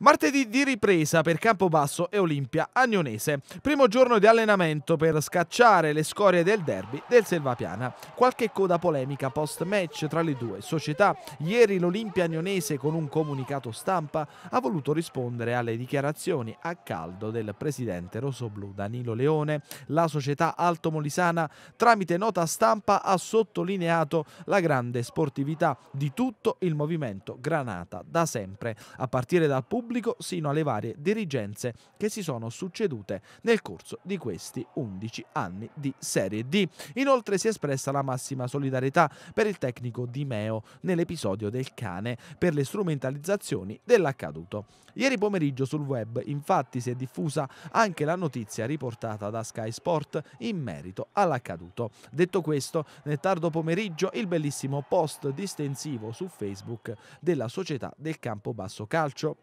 Martedì di ripresa per Campobasso e Olimpia Agnonese, primo giorno di allenamento per scacciare le scorie del derby del Selvapiana. Qualche coda polemica post-match tra le due società. Ieri l'Olimpia Agnonese con un comunicato stampa ha voluto rispondere alle dichiarazioni a caldo del presidente rosoblu Danilo Leone. La società Alto Molisana tramite nota stampa ha sottolineato la grande sportività di tutto il movimento Granata da sempre, a partire dal pubblico pubblico sino alle varie dirigenze che si sono succedute nel corso di questi 11 anni di Serie D. Inoltre si è espressa la massima solidarietà per il tecnico Di Meo nell'episodio del cane per le strumentalizzazioni dell'accaduto. Ieri pomeriggio sul web infatti si è diffusa anche la notizia riportata da Sky Sport in merito all'accaduto. Detto questo, nel tardo pomeriggio il bellissimo post distensivo su Facebook della società del Campobasso Calcio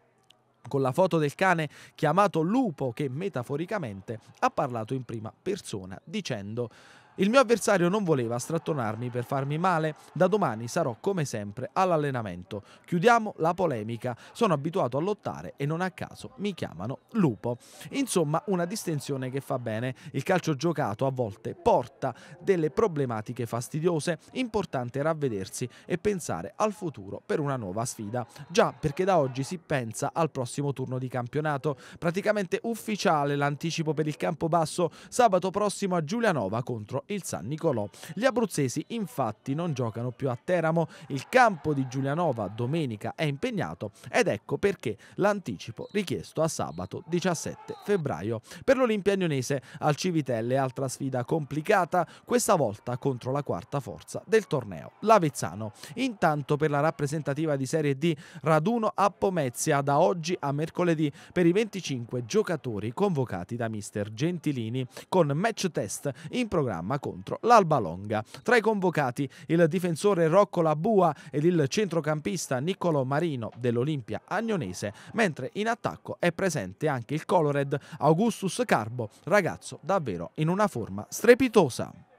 con la foto del cane chiamato Lupo che metaforicamente ha parlato in prima persona dicendo il mio avversario non voleva strattonarmi per farmi male, da domani sarò come sempre all'allenamento. Chiudiamo la polemica, sono abituato a lottare e non a caso mi chiamano lupo. Insomma una distensione che fa bene, il calcio giocato a volte porta delle problematiche fastidiose, importante ravvedersi e pensare al futuro per una nuova sfida. Già perché da oggi si pensa al prossimo turno di campionato, praticamente ufficiale l'anticipo per il campo basso sabato prossimo a Giulianova contro il San Nicolò. Gli abruzzesi infatti non giocano più a Teramo, il campo di Giulianova domenica è impegnato ed ecco perché l'anticipo richiesto a sabato 17 febbraio. Per l'Olimpia Agnonese al Civitelle altra sfida complicata, questa volta contro la quarta forza del torneo, l'Avezzano. Intanto per la rappresentativa di Serie D raduno a Pomezia da oggi a mercoledì per i 25 giocatori convocati da mister Gentilini con match test in programma Roma contro l'Alba Longa. Tra i convocati il difensore Rocco Labua ed il centrocampista Niccolo Marino dell'Olimpia Agnonese, mentre in attacco è presente anche il colored Augustus Carbo, ragazzo davvero in una forma strepitosa.